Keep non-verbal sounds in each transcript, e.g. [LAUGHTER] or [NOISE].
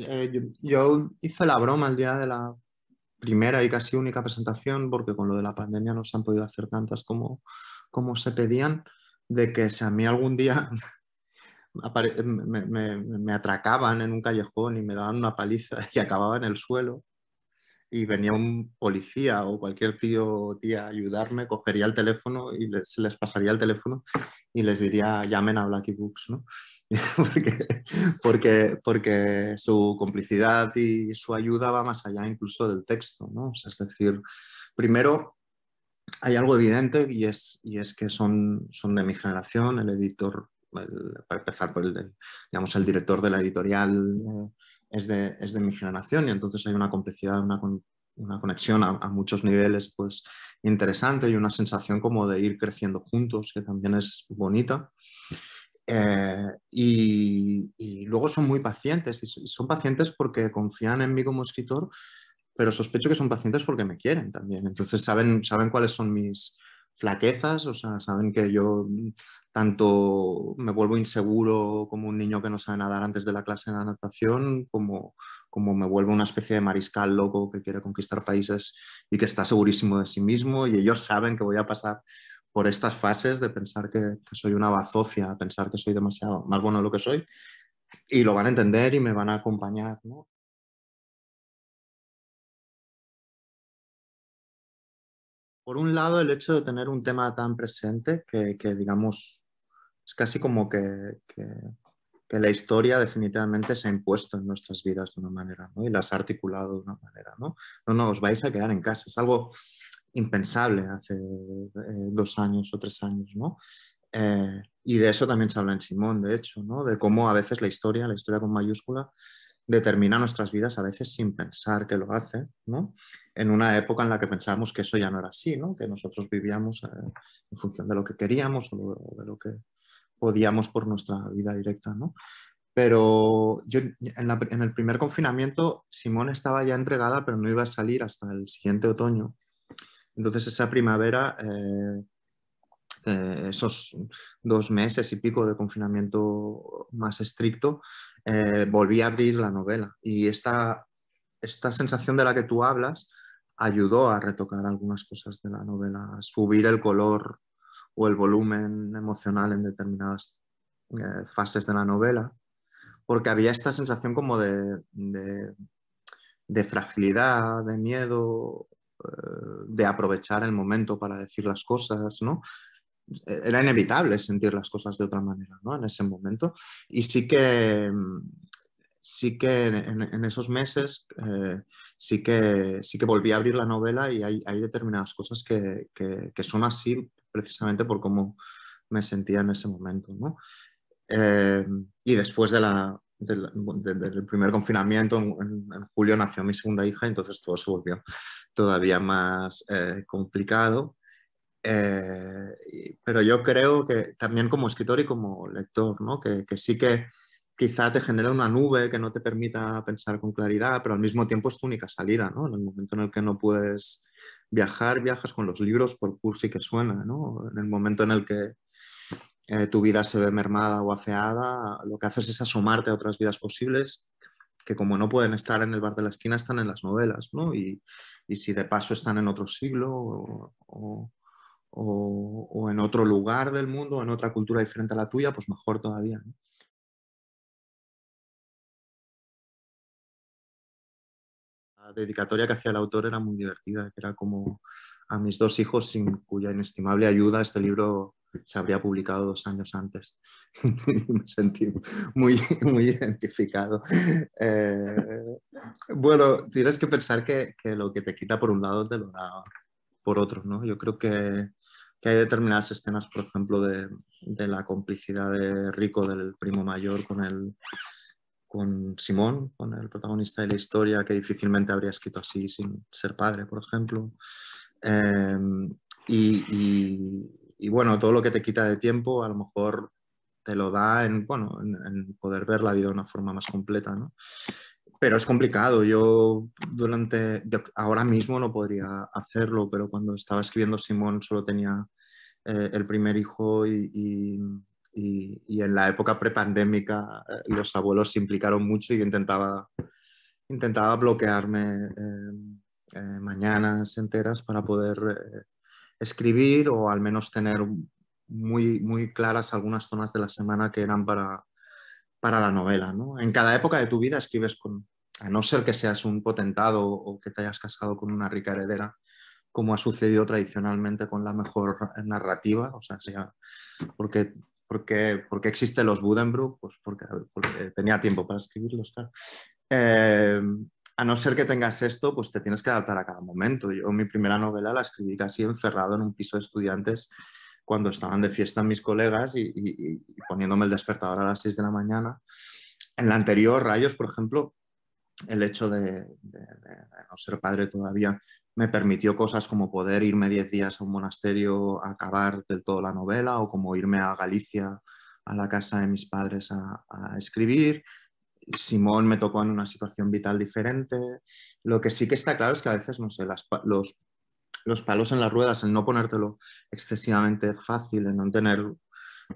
Eh, yo, hice la broma el día de la primera y casi única presentación, porque con lo de la pandemia no se han podido hacer tantas como, como se pedían, de que si a mí algún día [LAUGHS] me, me, atracaban en un callejón y me daban una paliza [LAUGHS] y acababa en el suelo, y venía un policía o cualquier tío o tía a ayudarme, cogería el teléfono y les, les pasaría el teléfono y les diría llamen a Blacky Books, ¿no? [LAUGHS] porque, porque, su complicidad y su ayuda va más allá incluso del texto, ¿no? es decir, primero hay algo evidente y es, y es que son, son de mi generación, el editor, para empezar por pues, el, digamos, el director de la editorial. Eh, es de, es de, mi generación y entonces hay una complicidad, una una conexión a, muchos niveles pues interesante y una sensación como de ir creciendo juntos, que también es bonita. Eh, y, luego son muy pacientes, y son pacientes porque confían en mí como escritor, pero sospecho que son pacientes porque me quieren también. Entonces saben, saben cuáles son mis, flaquezas, o sea, saben que yo mm, tanto me vuelvo inseguro como un niño que no sabe nadar antes de la clase de natación, como, como me vuelvo una especie de mariscal loco que quiere conquistar países y que está segurísimo de sí mismo, y ellos saben que voy a pasar por estas fases de pensar que, soy una bazofia, pensar que soy demasiado más bueno de lo que soy, y lo van a entender y me van a acompañar, ¿no? Por un lado, el hecho de tener un tema tan presente que, digamos, es casi como que, que, la historia definitivamente se ha impuesto en nuestras vidas de una manera, ¿no? Y las ha articulado de una manera, ¿no? No, os vais a quedar en casa. Es algo impensable hace eh, dos años o tres años, ¿no? Eh, y de eso también se habla en Simón, de hecho, ¿no? De cómo a veces la historia, la historia con mayúscula, determina nuestras vidas a veces sin pensar que lo hace, ¿no? En una época en la que pensábamos que eso ya no era así, ¿no? Que nosotros vivíamos eh, en función de lo que queríamos o de lo que podíamos por nuestra vida directa, ¿no? Pero yo en, el primer confinamiento Simón estaba ya entregada, pero no iba a salir hasta el siguiente otoño. Entonces esa primavera eh, eh, esos dos meses y pico de confinamiento más estricto, eh, volví a abrir la novela. Y esta, esta sensación de la que tú hablas ayudó a retocar algunas cosas de la novela, a subir el color o el volumen emocional en determinadas eh, fases de la novela, porque había esta sensación como de, de fragilidad, de miedo, de aprovechar el momento para decir las cosas, ¿no? era inevitable sentir las cosas de otra manera, ¿no? En ese momento. Y sí que, sí que en, esos meses, eh, sí, que, sí que volví a abrir la novela y hay, hay determinadas cosas que, que, son así precisamente por cómo me sentía en ese momento, ¿no? Eh, y después del, del, primer confinamiento, en, julio nació mi segunda hija, entonces todo se volvió todavía más eh, complicado. Eh, pero yo creo que también como escritor y como lector, ¿no? que, sí que quizá te genera una nube que no te permita pensar con claridad, pero al mismo tiempo es tu única salida. ¿no? En el momento en el que no puedes viajar, viajas con los libros por cursi que suena. ¿no? En el momento en el que eh, tu vida se ve mermada o afeada, lo que haces es asomarte a otras vidas posibles que como no pueden estar en el bar de la esquina, están en las novelas, ¿no? Y, si de paso están en otro siglo o o, en otro lugar del mundo, en otra cultura diferente a la tuya, pues mejor todavía. La dedicatoria que hacía el autor era muy divertida, que era como a mis dos hijos sin cuya inestimable ayuda este libro se habría publicado dos años antes. [LAUGHS] Me sentí muy, muy identificado. Eh, bueno, tienes que pensar que, que, lo que te quita por un lado te lo da por otro, ¿no? Yo creo que que hay determinadas escenas, por ejemplo, de, la complicidad de Rico, del primo mayor, con con Simón, con el protagonista de la historia, que difícilmente habría escrito así sin ser padre, por ejemplo. Em, y, bueno, todo lo que te quita de tiempo a lo mejor te lo da en, en poder ver la vida de una forma más completa. ¿no? pero es complicado. Yo durante, ahora mismo no podría hacerlo, pero cuando estaba escribiendo Simón solo tenía eh, el primer hijo y, en la época prepandémica eh, los abuelos se implicaron mucho y yo intentaba, intentaba bloquearme em, eh, mañanas enteras para poder escribir o al menos tener muy, muy claras algunas zonas de la semana que eran para para la novela. ¿no? En cada época de tu vida escribes con, a no ser que seas un potentado o que te hayas casado con una rica heredera, como ha sucedido tradicionalmente con la mejor narrativa, o sea, pues porque, porque, porque existen los Budenbrook, pues porque, tenía tiempo para escribirlos, claro. Eh, a no ser que tengas esto, pues te tienes que adaptar a cada momento. Yo mi primera novela la escribí casi encerrado en un piso de estudiantes cuando estaban de fiesta mis colegas y, poniéndome el despertador a las 6 de la mañana. En la anterior, Rayos, por ejemplo, el hecho de, no ser padre todavía me permitió cosas como poder irme 10 días a un monasterio a acabar del todo la novela o como irme a Galicia a la casa de mis padres a, escribir. Simón me tocó en una situación vital diferente. Lo que sí que está claro es que a veces, no sé, los los palos en las ruedas, en no ponértelo excesivamente fácil, en no tener,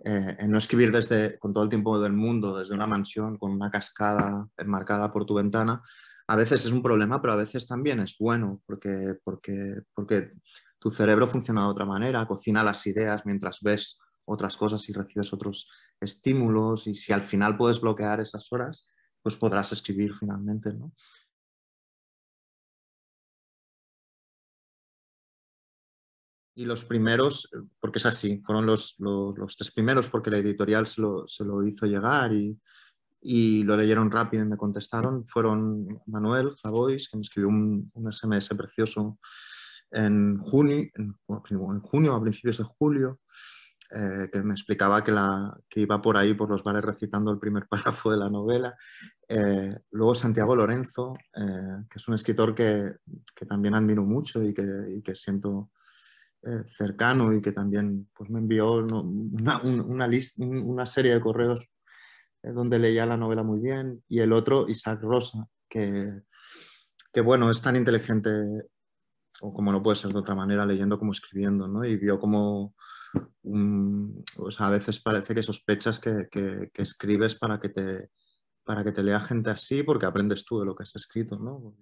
eh, en no escribir desde, con todo el tiempo del mundo, desde una mansión, con una cascada enmarcada por tu ventana, a veces es un problema, pero a veces también es bueno, porque, porque, porque tu cerebro funciona de otra manera, cocina las ideas mientras ves otras cosas y recibes otros estímulos y si al final puedes bloquear esas horas, pues podrás escribir finalmente, ¿no? y los primeros, eh, porque es así, fueron los, los, tres primeros porque la editorial se lo, se lo hizo llegar y, y, lo leyeron rápido y me contestaron, fueron Manuel Zavois, que me escribió un, un SMS precioso en junio, en, junio, a principios de julio, eh, que me explicaba que, la, que iba por ahí, por los bares, recitando el primer [LAUGHS] párrafo de la novela. Eh, luego Santiago Lorenzo, que es un escritor que, que también admiro mucho y que, y que siento eh, cercano y que también pues, me envió una, una serie de correos eh, donde leía la novela muy bien, y el otro, Isaac Rosa, que, que bueno, es tan inteligente, o como no puede ser de otra manera, leyendo como escribiendo, ¿no? Y vio como, a veces parece que sospechas que, escribes para que te para que te lea gente así, porque aprendes tú de lo que has escrito, ¿no?